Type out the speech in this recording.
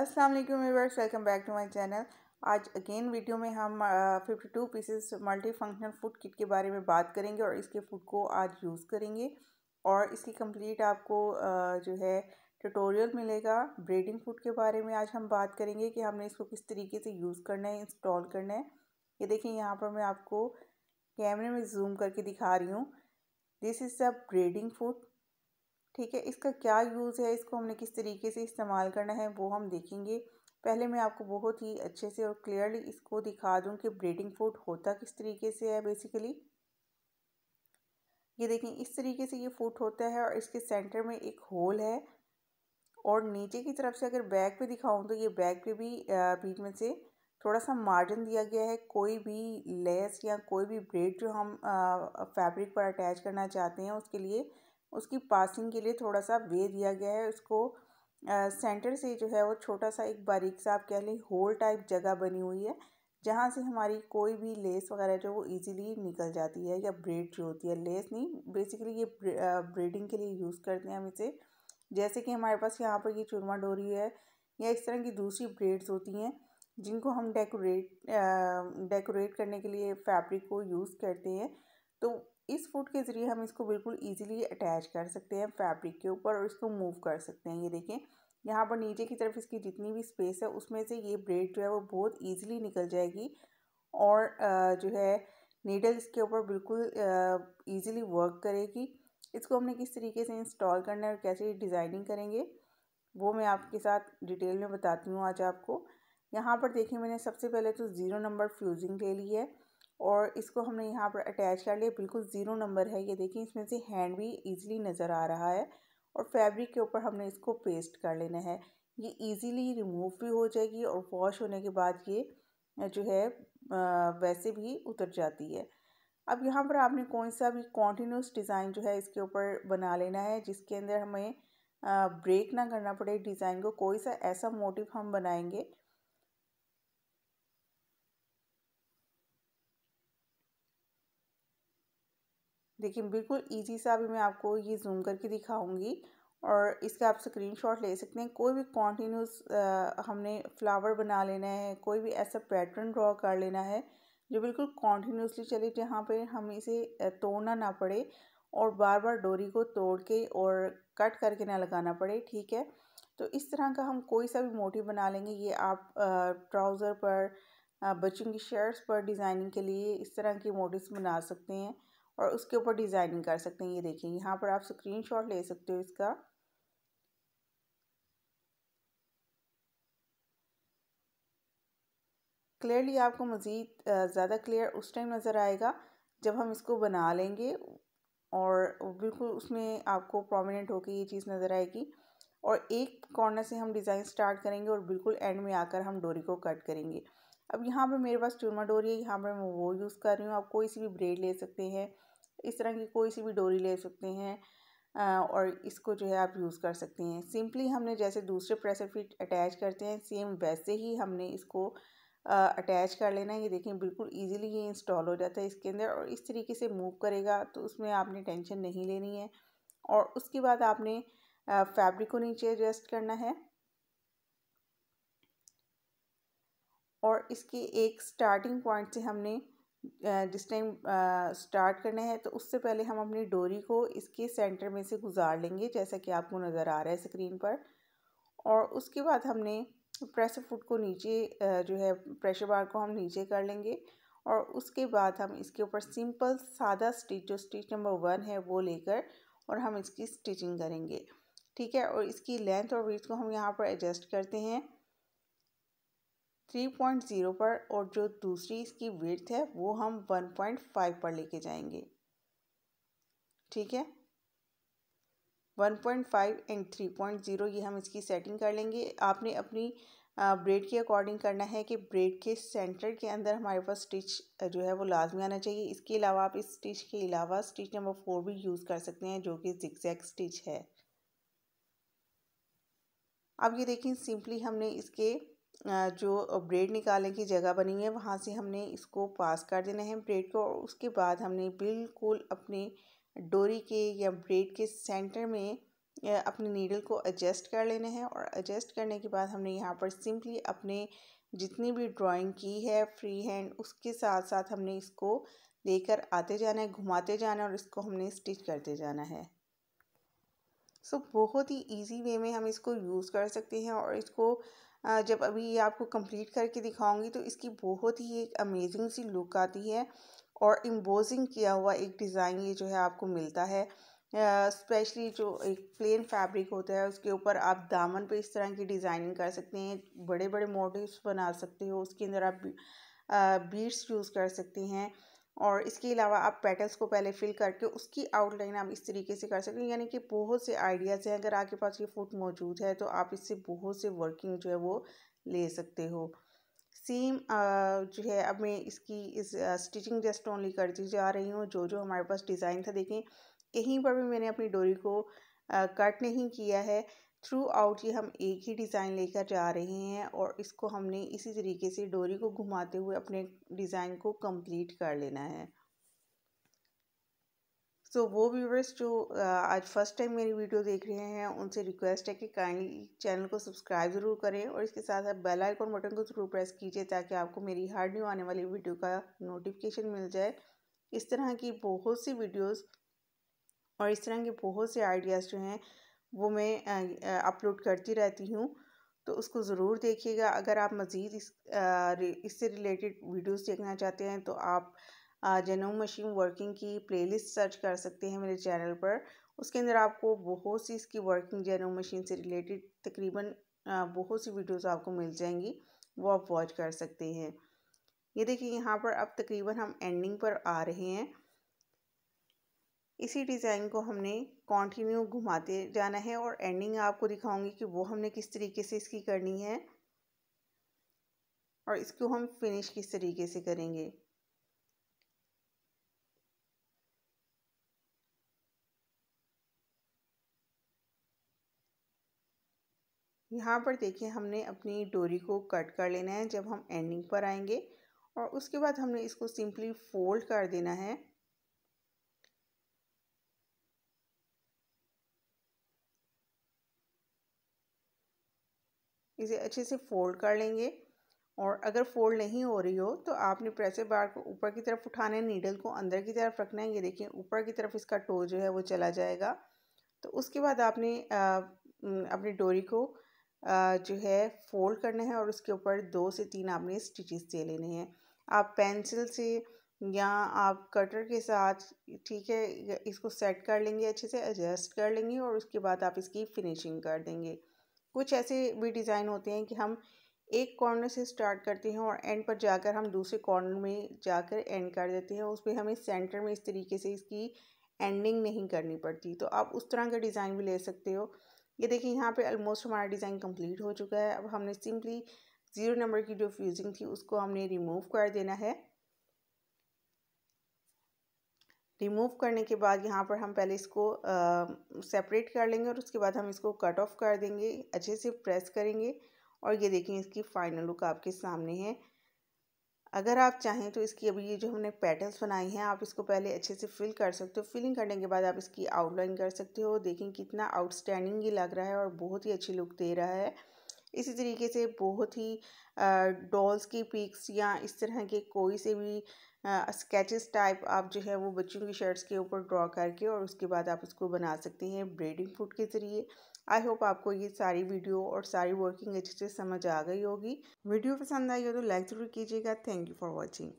असलम यूवर्स welcome back to my channel आज again video में हम fifty two pieces multi functional foot kit के बारे में बात करेंगे और इसके फूड को आज यूज़ करेंगे और इसकी कंप्लीट आपको uh, जो है ट्यूटोरियल मिलेगा ब्रेडिंग फूड के बारे में आज हम बात करेंगे कि हमने इसको किस तरीके से यूज़ करना है इंस्टॉल करना है ये देखिए यहाँ पर मैं आपको कैमरे में जूम करके दिखा रही हूँ this is a braiding foot ठीक है इसका क्या यूज़ है इसको हमने किस तरीके से इस्तेमाल करना है वो हम देखेंगे पहले मैं आपको बहुत ही अच्छे से और क्लियरली इसको दिखा दूँ कि ब्रीडिंग फूड होता किस तरीके से है बेसिकली ये देखें इस तरीके से ये फूट होता है और इसके सेंटर में एक होल है और नीचे की तरफ से अगर बैक पे दिखाऊं तो ये बैक पे भी बीच में से थोड़ा सा मार्जिन दिया गया है कोई भी लेस या कोई भी ब्रेड जो हम फैब्रिक पर अटैच करना चाहते हैं उसके लिए उसकी पासिंग के लिए थोड़ा सा वे दिया गया है उसको आ, सेंटर से जो है वो छोटा सा एक बारीक सा आप कह लें होल टाइप जगह बनी हुई है जहाँ से हमारी कोई भी लेस वगैरह जो वो इजीली निकल जाती है या ब्रेड जो होती है लेस नहीं बेसिकली ये ब्रेडिंग के लिए यूज़ करते हैं हम इसे जैसे कि हमारे पास यहाँ पर ये चूरमा डोरी है या इस तरह की दूसरी ब्रेड्स होती हैं जिनको हम डेकोरेट डेकोरेट करने के लिए फैब्रिक को यूज़ करते हैं तो इस फूट के ज़रिए हम इसको बिल्कुल इजीली अटैच कर सकते हैं फैब्रिक के ऊपर और इसको मूव कर सकते हैं ये देखें यहाँ पर नीचे की तरफ इसकी जितनी भी स्पेस है उसमें से ये ब्रेड जो है वो बहुत ईजिली निकल जाएगी और जो है नीडल इसके ऊपर बिल्कुल ईजिली वर्क करेगी इसको हमने किस तरीके से इंस्टॉल करना है और कैसे डिज़ाइनिंग करेंगे वो मैं आपके साथ डिटेल में बताती हूँ आज आपको यहाँ पर देखिए मैंने सबसे पहले तो ज़ीरो नंबर फ्यूजिंग ले ली है और इसको हमने यहाँ पर अटैच कर लिया बिल्कुल ज़ीरो नंबर है ये देखिए इसमें से हैंड भी ईजिली नज़र आ रहा है और फैब्रिक के ऊपर हमने इसको पेस्ट कर लेना है ये ईज़िली रिमूव भी हो जाएगी और वॉश होने के बाद ये जो है वैसे भी उतर जाती है अब यहाँ पर आपने कौन सा भी कॉन्टीन्यूस डिज़ाइन जो है इसके ऊपर बना लेना है जिसके अंदर हमें ब्रेक ना करना पड़े डिज़ाइन को कोई सा ऐसा मोटिव हम बनाएंगे देखिए बिल्कुल इजी सा अभी मैं आपको ये जूम करके दिखाऊंगी और इसका आप स्क्रीनशॉट ले सकते हैं कोई भी कॉन्टीन्यूस हमने फ्लावर बना लेना है कोई भी ऐसा पैटर्न ड्रॉ कर लेना है जो बिल्कुल कॉन्टीन्यूसली चले जहाँ पे हम इसे तोड़ना ना पड़े और बार बार डोरी को तोड़ के और कट करके ना लगाना पड़े ठीक है तो इस तरह का हम कोई सा भी मोटिव बना लेंगे ये आप ट्राउज़र पर बच्चों की शर्ट्स पर डिज़ाइनिंग के लिए इस तरह के मोटिव्स बना सकते हैं और उसके ऊपर डिज़ाइनिंग कर सकते हैं ये देखिए यहाँ पर आप स्क्रीनशॉट ले सकते हो इसका क्लियरली आपको मज़ीद ज़्यादा क्लियर उस टाइम नज़र आएगा जब हम इसको बना लेंगे और बिल्कुल उसमें आपको प्रोमिनेंट होकर ये चीज़ नज़र आएगी और एक कॉर्नर से हम डिज़ाइन स्टार्ट करेंगे और बिल्कुल एंड में आकर हम डोरी को कट करेंगे अब यहाँ पर मेरे पास ट्यूमा डोरी है यहाँ पर मैं वो यूज़ कर रही हूँ आप कोई सी भी ब्रेड ले सकते हैं इस तरह की कोई सी भी डोरी ले सकते हैं और इसको जो है आप यूज़ कर सकते हैं सिंपली हमने जैसे दूसरे प्रेसर फिट अटैच करते हैं सेम वैसे ही हमने इसको अटैच कर लेना है ये देखें बिल्कुल इजीली ये इंस्टॉल हो जाता है इसके अंदर और इस तरीके से मूव करेगा तो उसमें आपने टेंशन नहीं लेनी है और उसके बाद आपने फैब्रिक को नीचे एडजस्ट करना है और इसकी एक स्टार्टिंग पॉइंट से हमने जिस टाइम स्टार्ट करना है तो उससे पहले हम अपनी डोरी को इसके सेंटर में से गुजार लेंगे जैसा कि आपको नज़र आ रहा है स्क्रीन पर और उसके बाद हमने प्रेशर फुट को नीचे जो है प्रेशर बार को हम नीचे कर लेंगे और उसके बाद हम इसके ऊपर सिंपल सादा स्टिच जो स्टिच नंबर वन है वो लेकर और हम इसकी स्टिचिंग करेंगे ठीक है और इसकी लेंथ और ब्रीथ को हम यहाँ पर एडजस्ट करते हैं 3.0 पर और जो दूसरी इसकी विर्थ है वो हम 1.5 पर लेके जाएंगे ठीक है 1.5 एंड 3.0 ये हम इसकी सेटिंग कर लेंगे आपने अपनी ब्रेड के अकॉर्डिंग करना है कि ब्रेड के सेंटर के अंदर हमारे पास स्टिच जो है वो लाजमी आना चाहिए इसके अलावा आप इस स्टिच के अलावा स्टिच नंबर फोर भी यूज़ कर सकते हैं जो कि जिक्जैक स्टिच है अब ये देखें सिंपली हमने इसके जो ब्रेड निकालने की जगह बनी है वहाँ से हमने इसको पास कर देना है ब्रेड को और उसके बाद हमने बिल्कुल अपने डोरी के या ब्रेड के सेंटर में अपने नीडल को एडजस्ट कर लेना है और एडजस्ट करने के बाद हमने यहाँ पर सिंपली अपने जितनी भी ड्राइंग की है फ्री हैंड उसके साथ साथ हमने इसको लेकर आते जाना है घुमाते जाना है और इसको हमने स्टिच करते जाना है सो so, बहुत ही इजी वे में हम इसको यूज़ कर सकते हैं और इसको जब अभी ये आपको कंप्लीट करके दिखाऊंगी तो इसकी बहुत ही एक अमेजिंग सी लुक आती है और इम्बोजिंग किया हुआ एक डिज़ाइन ये जो है आपको मिलता है स्पेशली uh, जो एक प्लेन फैब्रिक होता है उसके ऊपर आप दामन पे इस तरह की डिज़ाइनिंग कर सकते हैं बड़े बड़े मोटिव्स बना सकते हो उसके अंदर आप बीट्स यूज़ कर सकते हैं और इसके अलावा आप पेटल्स को पहले फिल करके उसकी आउटलाइन आप इस तरीके से कर सकते हैं यानी कि बहुत से आइडियाज़ हैं अगर आपके पास ये फूड मौजूद है तो आप इससे बहुत से वर्किंग जो है वो ले सकते हो सेम जो है अब मैं इसकी इस स्टिचिंग जस्ट ओनली करती जा रही हूँ जो जो हमारे पास डिज़ाइन था देखें कहीं पर भी मैंने अपनी डोरी को कट नहीं किया है थ्रू आउट ये हम एक ही डिज़ाइन लेकर जा रहे हैं और इसको हमने इसी तरीके से डोरी को घुमाते हुए अपने डिज़ाइन को कंप्लीट कर लेना है सो so, वो व्यूवर्स जो आज फर्स्ट टाइम मेरी वीडियो देख रहे हैं उनसे रिक्वेस्ट है कि काइंडली चैनल को सब्सक्राइब ज़रूर करें और इसके साथ साथ बेल आइकॉन बटन को ज़रूर प्रेस कीजिए ताकि आपको मेरी हर न्यू आने वाली वीडियो का नोटिफिकेशन मिल जाए इस तरह की बहुत सी वीडियोस और इस तरह के बहुत से आइडियाज़ जो हैं वो मैं अपलोड करती रहती हूँ तो उसको ज़रूर देखिएगा अगर आप मज़ीद इस इससे रिलेटेड वीडियोस देखना चाहते हैं तो आप जेनोम मशीन वर्किंग की प्लेलिस्ट सर्च कर सकते हैं मेरे चैनल पर उसके अंदर आपको बहुत सी इसकी वर्किंग जेनोम मशीन से रिलेटेड तकरीबन बहुत सी वीडियोस आपको मिल जाएंगी वो आप वॉच कर सकते हैं ये देखिए यहाँ पर अब तकरीबन हम एंडिंग पर आ रहे हैं इसी डिज़ाइन को हमने कंटिन्यू घुमाते जाना है और एंडिंग आपको दिखाऊंगी कि वो हमने किस तरीके से इसकी करनी है और इसको हम फिनिश किस तरीके से करेंगे यहाँ पर देखिए हमने अपनी डोरी को कट कर लेना है जब हम एंडिंग पर आएंगे और उसके बाद हमने इसको सिंपली फोल्ड कर देना है इसे अच्छे से फोल्ड कर लेंगे और अगर फोल्ड नहीं हो रही हो तो आपने प्रेसर बार को ऊपर की तरफ उठाना है नीडल को अंदर की तरफ रखना है ये देखिए ऊपर की तरफ इसका टो जो है वो चला जाएगा तो उसके बाद आपने अपनी डोरी को जो है फोल्ड करना है और उसके ऊपर दो से तीन आपने स्टिचेस दे लेने हैं आप पेंसिल से या आप कटर के साथ ठीक है इसको सेट कर लेंगे अच्छे से एडजस्ट कर लेंगे और उसके बाद आप इसकी फिनिशिंग कर देंगे कुछ ऐसे भी डिज़ाइन होते हैं कि हम एक कॉर्नर से स्टार्ट करते हैं और एंड पर जाकर हम दूसरे कॉर्नर में जाकर एंड कर देते हैं उसमें हमें सेंटर में इस तरीके से इसकी एंडिंग नहीं करनी पड़ती तो आप उस तरह का डिज़ाइन भी ले सकते हो ये देखिए यहाँ पे ऑलमोस्ट हमारा डिज़ाइन कंप्लीट हो चुका है अब हमने सिंपली ज़ीरो नंबर की जो फ्यूजिंग थी उसको हमने रिमूव कर देना है रिमूव करने के बाद यहाँ पर हम पहले इसको सेपरेट कर लेंगे और उसके बाद हम इसको कट ऑफ कर देंगे अच्छे से प्रेस करेंगे और ये देखें इसकी फाइनल लुक आपके सामने है अगर आप चाहें तो इसकी अभी ये जो हमने पैटर्न्स बनाई हैं आप इसको पहले अच्छे से फिल कर सकते हो फिलिंग करने के बाद आप इसकी आउटलाइन कर सकते हो देखें कितना आउटस्टैंडिंग ये लग रहा है और बहुत ही अच्छी लुक दे रहा है इसी तरीके से बहुत ही डॉल्स की पिक्स या इस तरह के कोई से भी स्केचेस टाइप आप जो है वो बच्चों की शर्ट्स के ऊपर ड्रॉ करके और उसके बाद आप उसको बना सकते हैं ब्रेडिंग फूड के ज़रिए आई होप आपको ये सारी वीडियो और सारी वर्किंग अच्छे से समझ आ गई होगी वीडियो पसंद आई हो तो लाइक ज़रूर कीजिएगा थैंक यू फॉर वॉचिंग